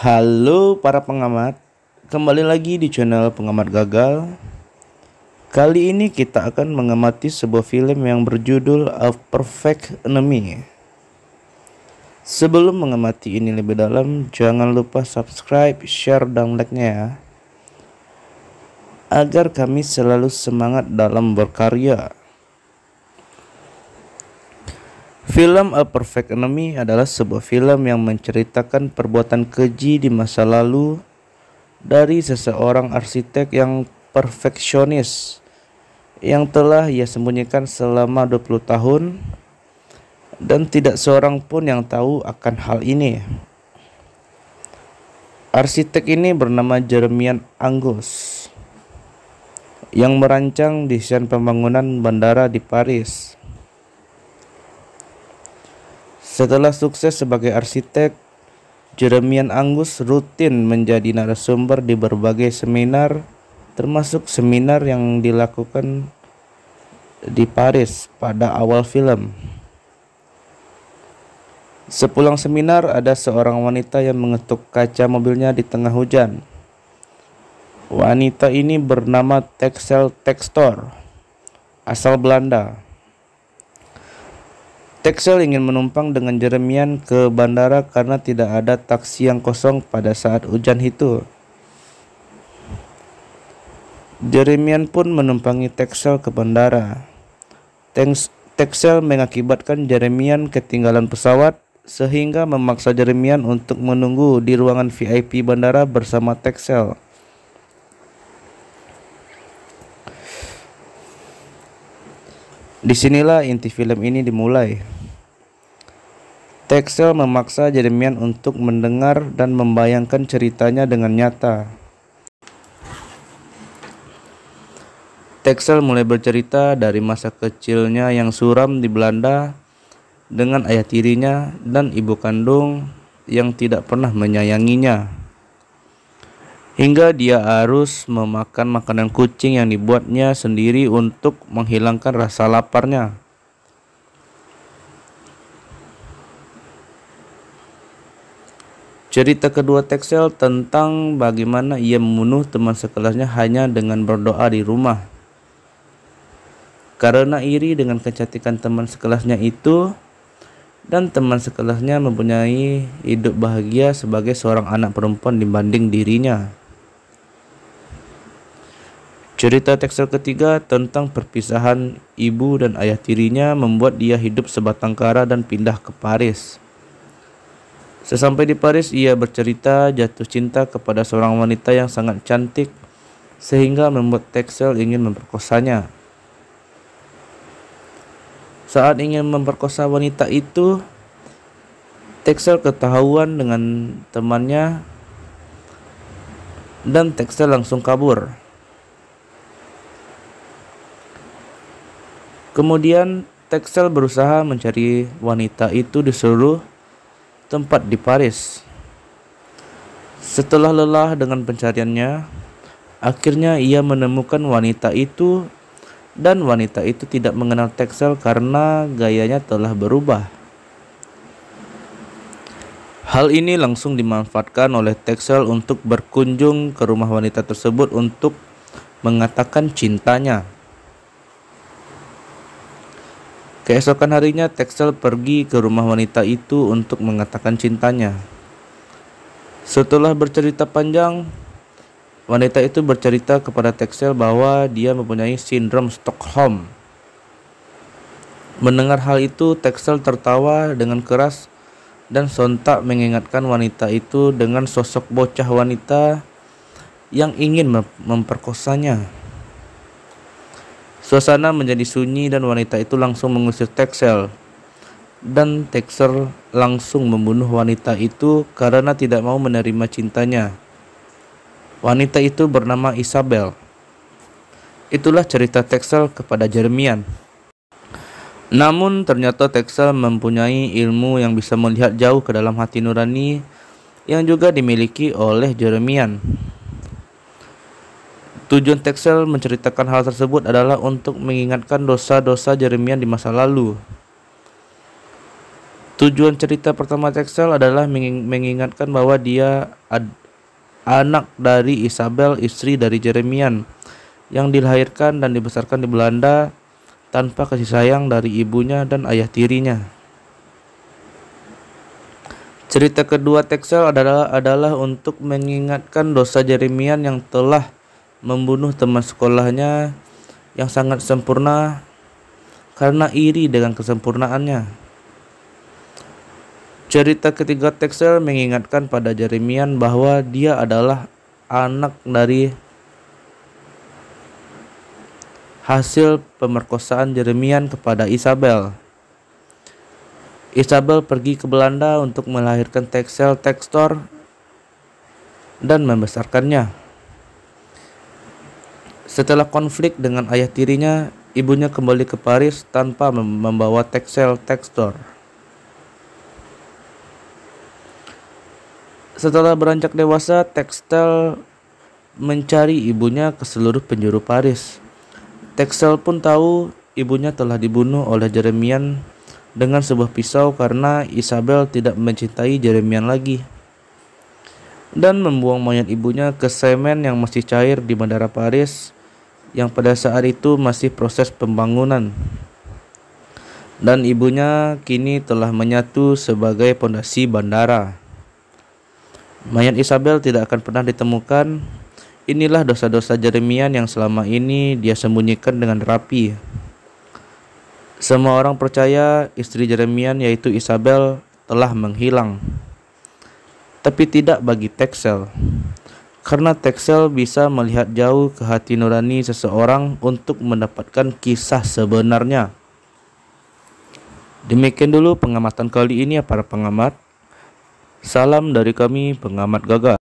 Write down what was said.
Halo para pengamat, kembali lagi di channel Pengamat Gagal. Kali ini kita akan mengamati sebuah film yang berjudul A Perfect Enemy. Sebelum mengamati ini lebih dalam, jangan lupa subscribe, share, dan like-nya ya. Agar kami selalu semangat dalam berkarya. Film A Perfect Enemy adalah sebuah film yang menceritakan perbuatan keji di masa lalu dari seseorang arsitek yang perfeksionis yang telah ia sembunyikan selama 20 tahun dan tidak seorang pun yang tahu akan hal ini. Arsitek ini bernama Jeremian Angus yang merancang desain pembangunan bandara di Paris setelah sukses sebagai arsitek, Jeremian Angus rutin menjadi narasumber di berbagai seminar, termasuk seminar yang dilakukan di Paris pada awal film. Sepulang seminar, ada seorang wanita yang mengetuk kaca mobilnya di tengah hujan. Wanita ini bernama Texel Textor, asal Belanda. Excel ingin menumpang dengan Jeremian ke bandara karena tidak ada taksi yang kosong pada saat hujan itu. Jeremian pun menumpangi Texel ke bandara. Texel mengakibatkan Jeremian ketinggalan pesawat sehingga memaksa Jeremian untuk menunggu di ruangan VIP bandara bersama Texel. Disinilah inti film ini dimulai. Texel memaksa Jeremian untuk mendengar dan membayangkan ceritanya dengan nyata. Texel mulai bercerita dari masa kecilnya yang suram di Belanda dengan ayah tirinya dan ibu kandung yang tidak pernah menyayanginya. Hingga dia harus memakan makanan kucing yang dibuatnya sendiri untuk menghilangkan rasa laparnya. Cerita kedua Texel tentang bagaimana ia membunuh teman sekelasnya hanya dengan berdoa di rumah. Karena iri dengan kecantikan teman sekelasnya itu dan teman sekelasnya mempunyai hidup bahagia sebagai seorang anak perempuan dibanding dirinya. Cerita Texel ketiga tentang perpisahan ibu dan ayah tirinya membuat dia hidup sebatang kara dan pindah ke Paris. Sesampai di Paris, ia bercerita jatuh cinta kepada seorang wanita yang sangat cantik sehingga membuat Texel ingin memperkosanya. Saat ingin memperkosa wanita itu, Texel ketahuan dengan temannya dan Texel langsung kabur. Kemudian Texel berusaha mencari wanita itu di seluruh tempat di Paris. Setelah lelah dengan pencariannya, akhirnya ia menemukan wanita itu dan wanita itu tidak mengenal Texel karena gayanya telah berubah. Hal ini langsung dimanfaatkan oleh Texel untuk berkunjung ke rumah wanita tersebut untuk mengatakan cintanya. Keesokan harinya, Texel pergi ke rumah wanita itu untuk mengatakan cintanya. Setelah bercerita panjang, wanita itu bercerita kepada Texel bahwa dia mempunyai sindrom Stockholm. Mendengar hal itu, Texel tertawa dengan keras dan sontak mengingatkan wanita itu dengan sosok bocah wanita yang ingin memperkosanya. Suasana menjadi sunyi dan wanita itu langsung mengusir Texel. Dan Texel langsung membunuh wanita itu karena tidak mau menerima cintanya. Wanita itu bernama Isabel. Itulah cerita Texel kepada Jeremian. Namun ternyata Texel mempunyai ilmu yang bisa melihat jauh ke dalam hati nurani yang juga dimiliki oleh Jeremian. Tujuan Texel menceritakan hal tersebut adalah untuk mengingatkan dosa-dosa Jeremian di masa lalu. Tujuan cerita pertama Texel adalah mengingatkan bahwa dia ad- anak dari Isabel, istri dari Jeremian, yang dilahirkan dan dibesarkan di Belanda tanpa kasih sayang dari ibunya dan ayah tirinya. Cerita kedua Texel adalah adalah untuk mengingatkan dosa Jeremian yang telah membunuh teman sekolahnya yang sangat sempurna karena iri dengan kesempurnaannya. Cerita ketiga Texel mengingatkan pada Jeremian bahwa dia adalah anak dari hasil pemerkosaan Jeremian kepada Isabel. Isabel pergi ke Belanda untuk melahirkan Texel Textor dan membesarkannya. Setelah konflik dengan ayah tirinya, ibunya kembali ke Paris tanpa membawa teksel tekstor. Setelah beranjak dewasa, tekstel mencari ibunya ke seluruh penjuru Paris. Textel pun tahu ibunya telah dibunuh oleh Jeremian dengan sebuah pisau karena Isabel tidak mencintai Jeremian lagi dan membuang mayat ibunya ke semen yang masih cair di bandara Paris yang pada saat itu masih proses pembangunan dan ibunya kini telah menyatu sebagai pondasi bandara. Mayat Isabel tidak akan pernah ditemukan. Inilah dosa-dosa Jeremian yang selama ini dia sembunyikan dengan rapi. Semua orang percaya istri Jeremian yaitu Isabel telah menghilang. Tapi tidak bagi Texel. Karena Texel bisa melihat jauh ke hati nurani seseorang untuk mendapatkan kisah sebenarnya. Demikian dulu pengamatan kali ini ya para pengamat. Salam dari kami pengamat gagal.